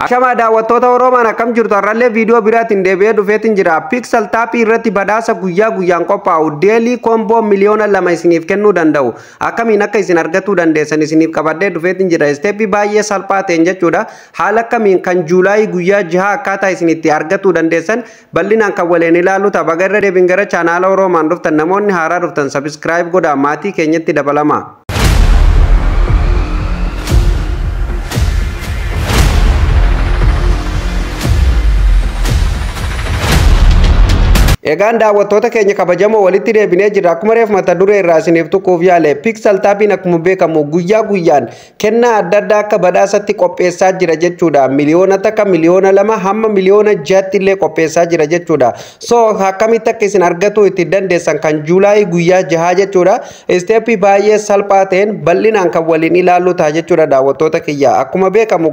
Ashamaa daawwattoota kam akkam ralle video biratin debe deebi'ee fetin jira. tapi reti irratti badhaasa guyyaa guyyaan qophaa'u daily combo miliyoona lama isiniif kennuu danda'u. Akkamiin akka dan argatuu dandeessan kabade du fetin jira. bayi salpa salphaa ta'een jechuudha. hala akkamiin kan juulaayii kata jihaa akkaataa tu itti argatuu dandeessan bal'inaan nila waliin ilaalu tapha. Garra deebiin gara chaanaala Oromaan dhuftan namoonni haaraa subscribe subscribe mati maatii tidak dabalama. Egaan daawwattoota keenya kabajamoo walitti deebinee jirra. Akkuma reef mata duree irraa isiniif tuquuf yaale piksel taapiin akkuma beekamu guyyaa guyyaan kennaa adda addaa akka badhaasatti qopheessaa jira jechuudha. Miliyoona takka miliyoona lama hamma miliyoona jihatti illee qopheessaa jira jechuudha. So akkamitti akka isin argatu itti dandeessan kan juulaayii guyyaa jahaa jechuudha. Isteeppii baay'ee salphaa ta'een bal'inaan kan waliin ilaallu ta'a jechuudha daawwattoota kiyya. Akkuma beekamu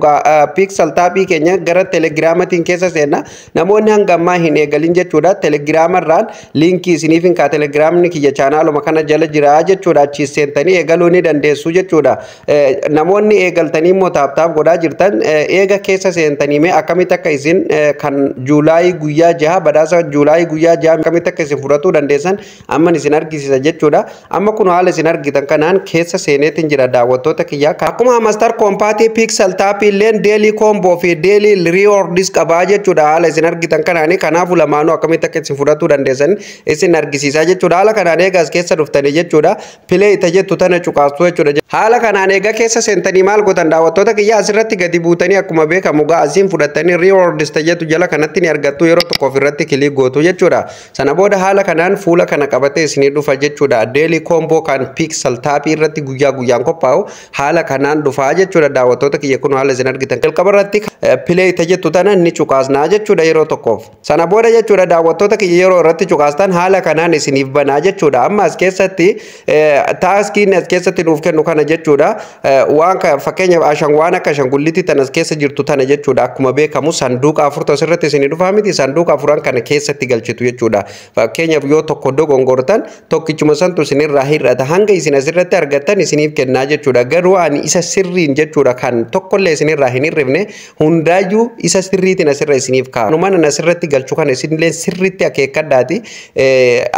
piksel taapii keenya gara telegiraamatiin kesa sena namun hanga ammaa hin eegalin jechuudha telegiraama. Linki sinifin isiniifin kaa telegiraamni kiyya chaanaaluma makana jala jira chuda achi seentanii egaloni ni dandeessu jechuudha eh, namoonni eegaltanii immoo taaptaaf goda jirtan eega eh, keessa seentanii me akamita akka isin eh, kan juulaayii guyyaa jaha badasa juulaayii guyyaa jaha akamita akka isin fudhatuu dandeessan amma isin argisiisa chuda amma kun haala isin argitan kanaan keessa seeneetiin jira daawwattoota iya kiyyaa akkuma mastar koompaatii pixel tapi illeen daily combo fi daily riiwordis qabaa jechuudha chuda isin argitan kanaanii kanaafu lamaanuu akkamitti akamita isin fudhatuu dandeessan isin argisiisa jechuudha haala kanaan eegaa as keessa dhuftanii jechuudha filee ita jettu tana cuqaastu jechuudha haala kanaan eegaa keessa seentanii maal gotan daawwattoota kiyya asirratti gadi buutanii akkuma beekamu gaasiin fudhatanii riiwordis tajjetu jala kanatti kan tota eh, ni argattu yeroo tokko ofirratti kilii gootu jechuudha sana booda haala kanaan fuula kana qabatee isinii dhufa jechuudha deelii koomboo kan piiksel taapii irratti guyyaa guyyaan qophaa'u haala kanaan dhufaa jechuudha daawwattoota kiyya kun haala isin argitan jalqaba irratti pilee ita jettu tana ni cuqaasnaa jechuudha yeroo tokkoof sana booda jechuudha daawwattoota kiyya yeroo irratti cuqaastan haala kanaan isiniif banaa jechuudha. Amma as keessatti taaskiin as keessatti nuuf kennu kana jechuudha. Waan fakkeenyaaf waan akka ashangullittii tan as keessa jirtu tana jechuudha. Akkuma beekamu sanduuqa afurta asirratti isinii dhufaa miti sanduuqa afuran kana keessatti galchitu jechuudha. Fakkeenyaaf yoo tokko iddoo gongortan tokkichuma santu isinirraa hir'ata hanga isin asirratti argattan isiniif kennaa jechuudha. Garuu ani isa sirriin jechuudha kan tokkollee isinirraa hin hirribne hundaayyuu isa sirriitiin asirra isiniif kaa'a. Numaan asirratti galchu kana isinillee sirriitti akeeka. beekadhaati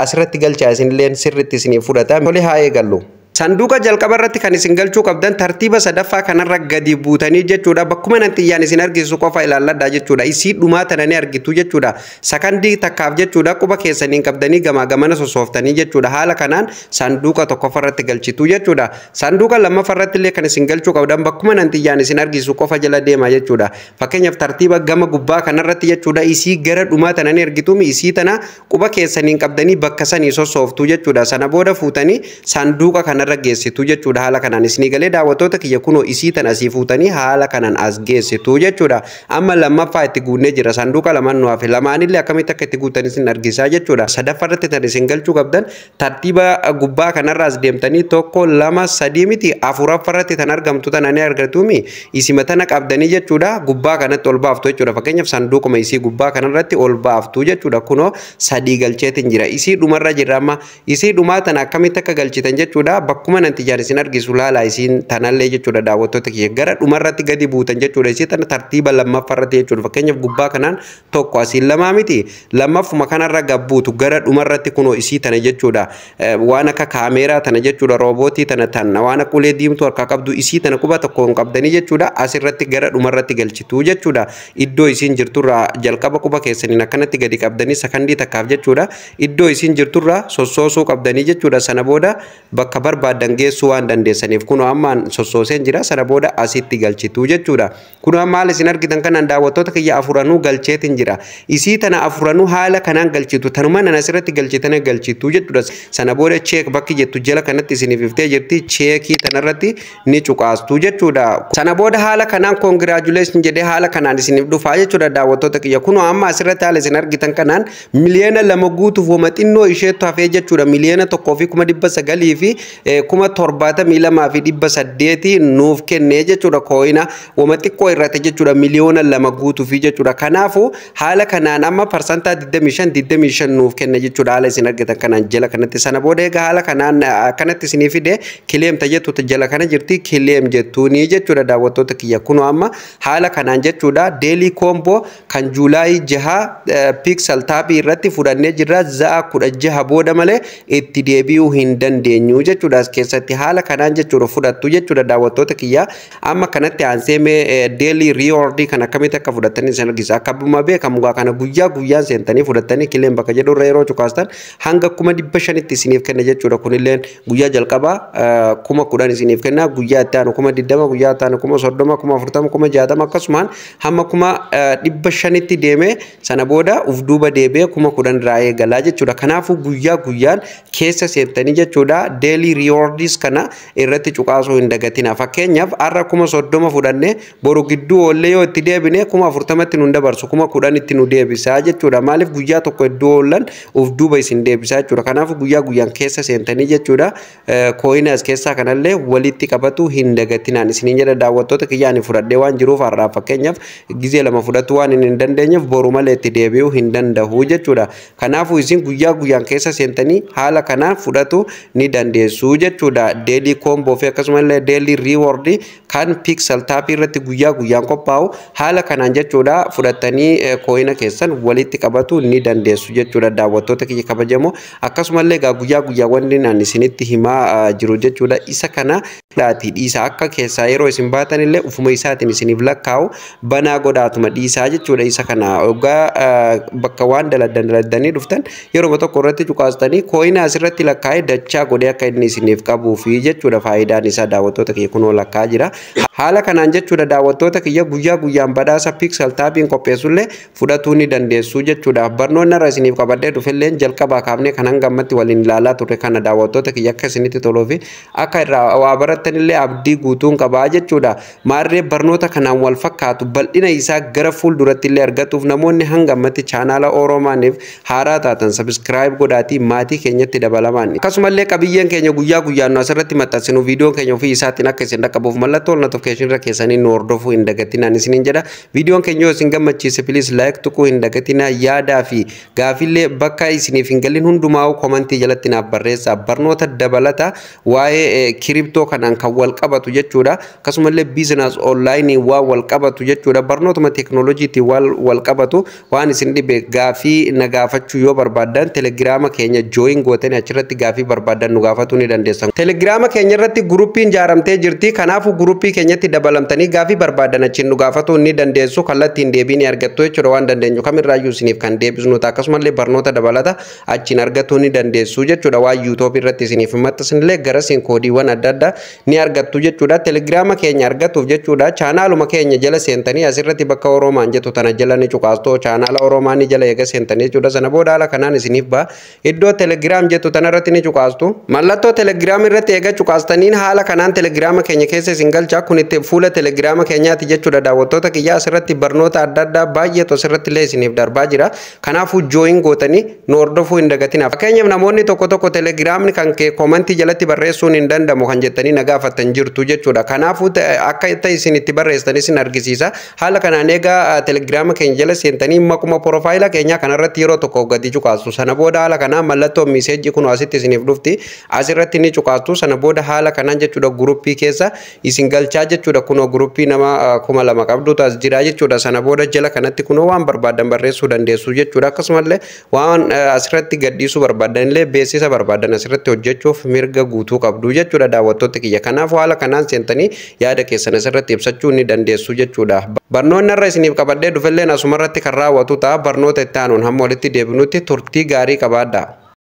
asirratti galchaa isinilleen sirritti isinii fudhata. Tole haa eegallu. sanduuqa jalqaba irratti kan isin galchuu qabdan tartiiba sadaffaa kanarra gadi buutanii jechuudha bakkuma nan xiyyaan isin argisu qofa ilaalladha jechuudha isii dhumaa tananii argitu jechuudha sakandii takkaaf jechuudha quba keessaniin qabdanii gamaa gamana sosooftanii jechuudha haala kanaan sanduuqa tokkofa irratti galchitu jechuudha sanduuqa lammaffa irratti illee kan isin galchuu qabdan bakkuma nan xiyyaan isin argisu qofa jala deema jechuudha fakkeenyaaf tartiiba gama gubbaa kanarratti jechuudha isii gara dhumaa tananii argituumi isii tana quba keessaniin qabdanii bakka sanii sosooftu jechuudha sana booda fuutanii sanduuqa kanarra dargaggeessitu jechuudha haala kanaan isinii galee daawwattoota kiyya kunoo isii tan asii fuutanii haala kanaan as geessitu jechuudha amma lammaffaa itti guunnee jira saanduqa lamannoo fi lamaanillee akkamitti akka itti guutan isin argisaa jechuudha sadaffaa irratti tan isin galchuu qabdan tartiiba gubbaa kanarraas deemtanii tokko lama sadii miti afuraffaa irratti tan argamtu tan ani argatuumi isima tana qabdanii jechuudha gubbaa kanatti ol baaftu jechuudha fakkeenyaaf saanduquma isii gubbaa kanarratti ol baaftu jechuudha kunoo sadii galcheetin jira isii dhumarra jirra amma isii dhumaa tan akkamitti akka galchitan jechuudha bakka akkuma nanti jaarsin argisu laala isiin tanallee jechuudha daawwattoota kiyya gara dhumarratti gadi buutan jechuudha isii tana tartiiba lammaffarratti jechuudha fakkeenyaaf gubbaa kanaan tokko asiin lamaa miti lammaffuma kanarra gabbuutu gara dhumarratti kunoo isii tana jechuudha eh, waan akka kaameeraa tana jechuudha roobootii tana tana waan akka ulee diimtuu harkaa qabdu isii tana quba tokko hin qabdanii jechuudha asirratti gara dhumarratti galchitu jechuudha iddoo isiin jirturraa jalqaba quba keessaniin akkanatti gadi qabdanii sakandii takkaaf jechuudha iddoo isiin jirturraa sossoosuu qabdanii jechuudha sana booda bakka barbaadanii barbaadan geessuu waan dandeessaniif kun ammaan sossooseen jira sana booda asitti galchituu jechuudha. Kun maal isin argitan kanaan daawwattoota kiyya afuranuu galcheetiin jira. Isii tana afuranuu haala kanaan galchitu tanuma nan asirratti galchitan galchituu jechuudha. Sana booda cheek bakki jettu jala kanatti isin ififtee jirti cheekii tanarratti ni cuqaastu jechuudha. Sana booda haala kanaan koongiraajuleeshin jedhee haala kanaan isin dhufaa jechuudha daawwattoota kiyya kun amma asirratti haala isin argitan kanaan miliyoona lama guutuuf woma xinnoo isheetu hafee jechuudha miliyoona tokkoo fi kuma dhibba sagalii fi kuma torbaatamii lamaa fi dhibba saddeeti nuuf kennee jechuudha koo'ina wama xiqqoo irratti jechuudha miliyoona lama guutuufi jechuudha kanaafu haala kanaan amma parsantaa shan 25 shan nuuf kenna jechuudha haala isin argatan kanaan jala kanatti sana booda egaa haala kanaan akkanatti isinii fide kileemta jettu jala kana jirti kileem jettuunii jechuudha daawwattoota kiyya kunu amma haala kanaan jechuudha deelii koomboo kan juulaayii jaha piiksal taapii irratti fudhannee jirra za'a kudha jaha booda malee itti deebi'uu hin dandeenyu jechuudha as keessatti haala kanaan jechuudha fudhattu jechuudha daawwattoota kiyya amma kanatti aansee mee eh, deelii riiwordii kan ka akka tani isin argisa akka abbuma beekamu kan kana guyyaa tani fuda tani kileen bakka jadu rero chukastan hanga kuma dhibba shanitti isiniif kenna jechuudha guya guyyaa jalqabaa eh, kuma kudhan isiniif kenna guyyaa guya tano kuma di dama guya tano kuma sordoma kuma furtama kuma jadama kasman. Hama kuma eh, bashani ti deme sana booda uf kuma deebi'ee kuma kudhan irraa eegalaa guya kanaafuu kesa guyyaan keessa chura daily reordi kiiwoordiis kana irratti cuqaasuu hin dagatina. Fakkeenyaaf har'a kuma soddoma fudhannee boru gidduu oollee yoo itti deebine kuma afurtamatti nu dabarsu kuma kudhan itti nu deebisaa jechuudha. Maaliif guyyaa tokko iddoo oollan of duuba isin deebisaa jechuudha. Kanaaf guyyaa guyyaan keessa seentanii jechuudha. Kooyinaas keessaa kanallee walitti qabatu hin dagatinaan isiniin jedha daawwattoota kiyyaan ani fudhadhee waan jiruuf har'aa fakkeenyaaf gizee lama fudhatu waan hin dandeenyeef boru malee itti deebi'uu hin danda'u jechuudha. Kanaafuu isin guyyaa guyyaan keessa seentanii haala kanaan fudhatu ni dandeessu. jechuudha deelii koomboo fi akkasumallee deelii riiwoordi kan piiksel taappii irratti guyyaa guyyaan qophaa'u haala kanaan jechuudha fudhattanii koo'ina keessan walitti qabatu ni dandeessu jechuudha daawwattoota kiyya kabajamoo akkasumallee egaa guyyaa guyyaa wanni ani isinitti himaa jiru jechuudha isa kana dhaatii dhiisaa akka keessaa yeroo isin baatan illee ufuma isaatiin isiniif lakkaa'u banaa godhaatuma dhiisaa jechuudha isa kana ogaa bakka waan daladdan daladdanii dhuftan yeroo tokko irratti cuqaastanii koo'ina asirratti lakkaa'e dachaa godhee akka inni isin isiniif kabu fi jechuudha faayidaan isaa daawwattoota kiyya kunoo lakkaa guja Haala kanaan jechuudha pixel kiyya guyyaa guyyaan badhaasa dan taapiin qopheessullee fudhatuu ni dandeessu na Barnoonni irra isiniif qabadhee dhufelleen jalqabaa kaafnee kan hangammatti waliin ilaalaa turre kana daawwattoota kiyya akka isinitti toluu fi akka irraa abdi barattanillee kaba guutuun qabaa marre barno ta kanaan wal bal ina isa gara fuulduratti illee argatuuf namoonni hangammatti chaanaala oromanif harata tan subscribe mati mati kenyati dabalamaan. kasumale kabiyen kenyo guyyaa guyyaa guyyaan guyyaannu asirratti maxxansinu viidiyoon keenya ofii isaatiin akka isin dhaqqabuuf mallattoo ol natuuf irra keessanii nu hordofuu hin dagatinaan isin hin jedha. Viidiyoon keenya yoo isin gammachiise pilis laayik tuquu hin dagatinaa yaadaa fi gaafillee bakka isiniif hin galiin hundumaa komantii jalatti naaf barreessaa barnoota dabalata waa'ee kiriptoo kanaan kan wal qabatu jechuudha. Akkasumallee biizinaas oonlaayinii waan wal qabatu jechuudha. Barnootuma teeknoolojiitiin waan wal qabatu waan isin dhibe gaafii na gaafachuu yoo barbaaddan telegiraama keenya jooyin gootanii achirratti gaafii barbaaddan nu gaafatuu ni dandeenya. Telegrama dandeessan telegiraama keenyarratti guruppiin jaaramtee jirti kanaafu guruppii keenyatti dabalamtanii gaafii barbaadan achiin nu gaafatuu ni dandeessu kallattiin hin deebiin argattu jechuudha waan dandeenyu kamirraayyuu isiniif kan deebisnu akkasumallee barnoota dabalata achiin argattuu ni dandeessu jechuudha waa yuutuub irratti isiniif gara garasiin koodiiwwan adda addaa ni argattu jechuudha telegiraama keenya cura jechuudha chaanaaluma keenya jala seentanii asirratti bakka oroomaan jettu tana jala ni cuqaastoo chaanaala oroomaa ni jala eega seentanii jechuudha sana booda haala kanaan isiniif ba'a telegram telegiraam jettu rati ni cuqaastu mallattoo telegram telegiraama irratti eegaa cuqaastaniin haala kanaan telegiraama keenya keessa isin galchaa kun itti fuula telegiraama keenyaati jechuudha daawwattoota kiyyaa asirratti barnoota adda addaa baay'eetu asirratti illee isiniif darbaa jira kanaafuu jooyin gootanii nu hordofuu hin dagatinaaf fakkeenyaaf namoonni tokko tokko telegiraamni kan kee koomantii jalatti barreessuun hin dandamu kan jettanii nagaafattan jirtu jechuudha kanaafuu akka itti isin itti barreessan isin argisiisa haala kanaan eegaa telegiraama keenya jala seentanii maquma porofaayila keenyaa kanarratti yeroo tokko gadi cuqaastu sana booda haala kanaan mallattoo miiseejii kun asitti isiniif dhufti asirratti ni cuqaatu sana booda haala kanaan jechuudha guruppii keessa isin galchaa jechuudha kuno grupi nama ah, kuma lama qabdu taas jira jechuudha sana booda jala kanatti kunoo waan barbaadan barreessuu dandeessu jechuudha akkasumallee waan ah, asirratti gadhiisuu barbaadan illee beeksisa barbaadan asirratti hojjechuuf mirga guutuu qabdu jechuudha daawwattoota kiyya kanaaf haala kanaan seentanii yaada keessan asirratti ibsachuu ni dandeessu jechuudha. Barnoonni irra isiniif qabadhee dhufelleen asumarratti kan raawwatu ta'a barnoota ta aanuun tetanun hamoliti deebinutti turti gari kabada.